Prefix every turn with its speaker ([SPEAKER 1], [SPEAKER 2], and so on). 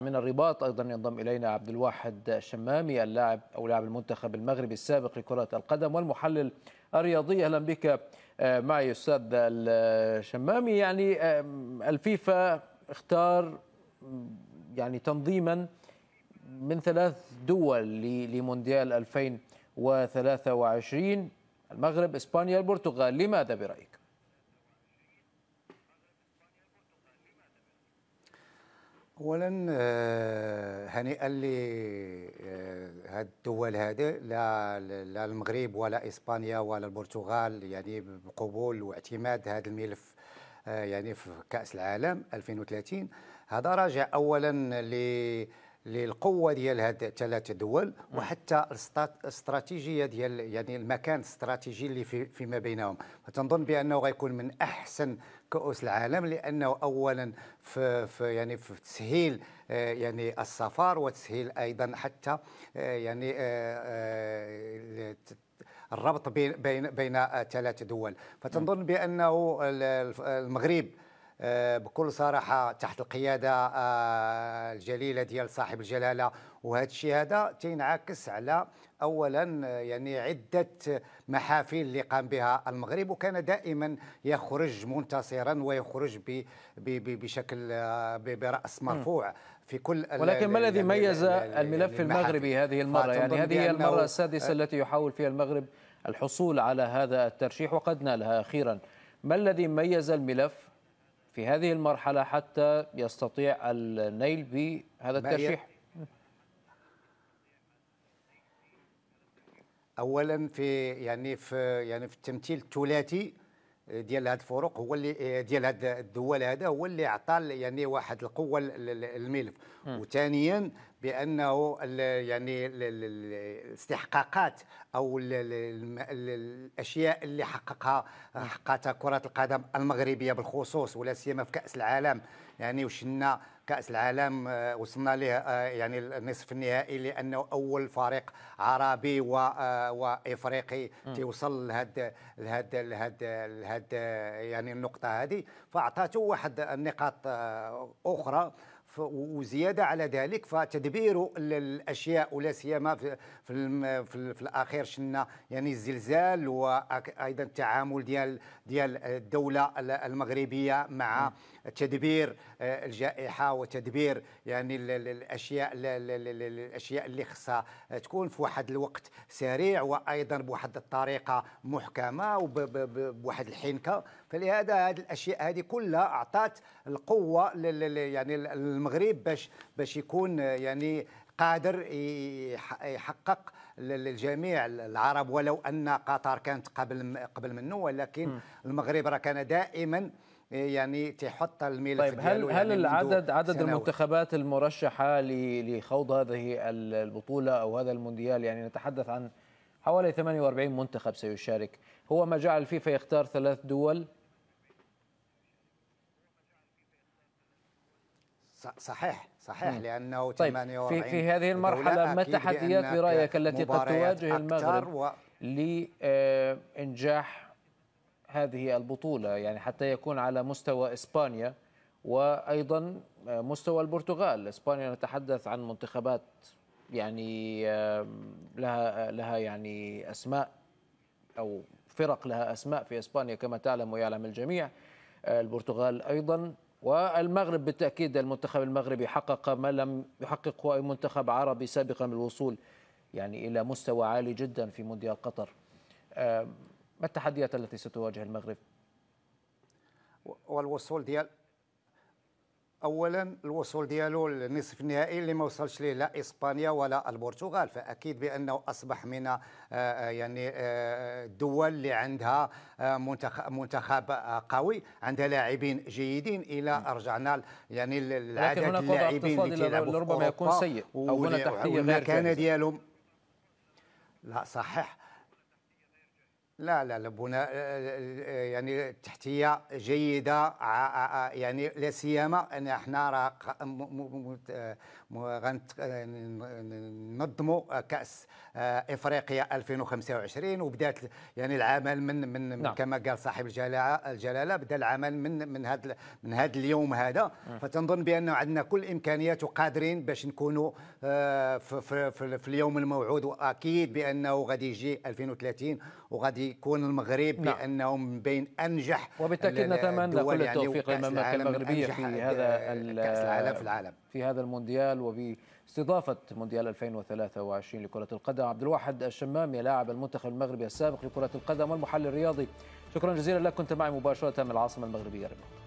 [SPEAKER 1] من الرباط ايضا ينضم الينا عبد الواحد الشمامي اللاعب او لاعب المنتخب المغربي السابق لكره القدم والمحلل الرياضي اهلا بك آه، معي استاذ الشمامي يعني الفيفا اختار يعني تنظيما من ثلاث دول لمونديال 2023 المغرب اسبانيا البرتغال لماذا برايك
[SPEAKER 2] اولا آه، هنيئا لهاد آه، الدول هذه لا لا المغرب ولا اسبانيا ولا البرتغال يعني بقبول واعتماد هذا الملف آه، يعني في كاس العالم 2030 هذا راجع اولا ل للقوه ديال هاد ثلاث دول وحتى الاستراتيجيه ديال يعني المكان الاستراتيجي اللي في فيما بينهم فتنظن بانه غيكون من احسن كؤوس العالم لانه اولا في, في يعني في تسهيل آه، يعني السفر وتسهيل ايضا حتى آه، يعني آه، الربط بين بين ثلاث دول فتنظن بانه المغرب آه، بكل صراحه تحت القياده آه، الجليله ديال صاحب الجلاله وهذا الشيء هذا تينعكس على اولا آه، يعني عده محافل اللي قام بها المغرب وكان دائما يخرج منتصرا ويخرج ب ب بشكل براس مرفوع في كل ولكن ما الذي ميز الملف المغربي هذه المره يعني هذه هي المره السادسه التي
[SPEAKER 1] يحاول فيها المغرب الحصول على هذا الترشيح وقد نالها اخيرا ما الذي ميز الملف في هذه المرحلة حتى يستطيع النيل بهذا الترشيح
[SPEAKER 2] اولا في يعني في يعني في التمثيل الثلاثي ديال هاد الفرق هو اللي ديال هاد الدول هذا هو اللي عطى يعني واحد القوه للملف وثانيا بانه يعني الاستحقاقات او الاشياء اللي حققها حققتها كره القدم المغربيه بالخصوص ولا سيما في كاس العالم يعني وشلنا كاس العالم آه، وصلنا له آه، يعني النصف النهائي لانه اول فريق عربي آه، وافريقي تيوصل لهذا لهذا لهذا لهذا يعني النقطه هذه فاعطاته واحد النقاط اخرى وزياده على ذلك فتدبير الاشياء ولا سيما في في, في, في الاخير شنا يعني الزلزال وايضا التعامل ديال ديال الدوله المغربيه مع تدبير آه، الجائحه وتدبير يعني الاشياء الاشياء اللي خصها تكون في واحد الوقت سريع وايضا بواحد الطريقه محكمه وبواحد الحنكه فلهذا هذه الاشياء هذه كلها اعطت القوه يعني المغرب باش باش يكون يعني قادر يحقق للجميع العرب ولو ان قطر كانت قبل قبل منه ولكن المغرب راه كان دائما يعني تحط الملف طيب هل يعني هل العدد عدد سنوي.
[SPEAKER 1] المنتخبات المرشحه لخوض هذه البطوله او هذا المونديال يعني نتحدث عن حوالي 48 منتخب سيشارك هو ما جعل الفيفا يختار ثلاث دول
[SPEAKER 2] صحيح صحيح
[SPEAKER 1] لانه طيب 48 في, في هذه المرحله ما التحديات برايك التي قد تواجه المغرب و... لانجاح آه، هذه البطوله يعني حتى يكون على مستوى اسبانيا وايضا آه، مستوى البرتغال اسبانيا نتحدث عن منتخبات يعني آه، لها لها يعني اسماء او فرق لها اسماء في اسبانيا كما تعلم ويعلم الجميع البرتغال ايضا والمغرب بالتأكيد المنتخب المغربي حقق ما لم يحققه أي منتخب عربي سابقا بالوصول يعني إلى مستوى عالي جدا في مونديال قطر آه، ما التحديات التي ستواجه المغرب
[SPEAKER 2] والوصول ديال اولا الوصول ديالو للنصف النهائي اللي ما وصلش ليه لا اسبانيا ولا البرتغال فاكيد بانه اصبح من آه، آه، يعني آه، الدول اللي عندها منتخب قوي عندها لاعبين جيدين الى رجعنا يعني العدد اللاعبين اللي كيلعبوا ربما يكون سيء او هنا تحتيه غير ديالهم لا صحيح لا لا لا بناء آه، آه، آه، يعني تحتيه جيده يعني لا سيما ان احنا راه غننظموا كاس افريقيا 2025 وبدات يعني العمل من من نعم. كما قال صاحب الجلاله الجلاله بدا العمل من من هذا من هذا اليوم هذا فتنظن بان عندنا كل الامكانيات وقادرين باش نكونوا في, في, في, في اليوم الموعود واكيد بانه غادي يجي 2030 وغادي يكون المغرب نعم. بانه من بين انجح وبالتاكيد نتمنى كل يعني التوفيق يعني للمملكه المغربيه في هذا العالم في العالم
[SPEAKER 1] في هذا المونديال وباستضافه مونديال 2023 لكره القدم عبد الواحد الشمامي لاعب المنتخب المغربي السابق لكره القدم والمحلل الرياضي شكرا جزيلا لك كنت معي مباشره من العاصمه المغربيه رباط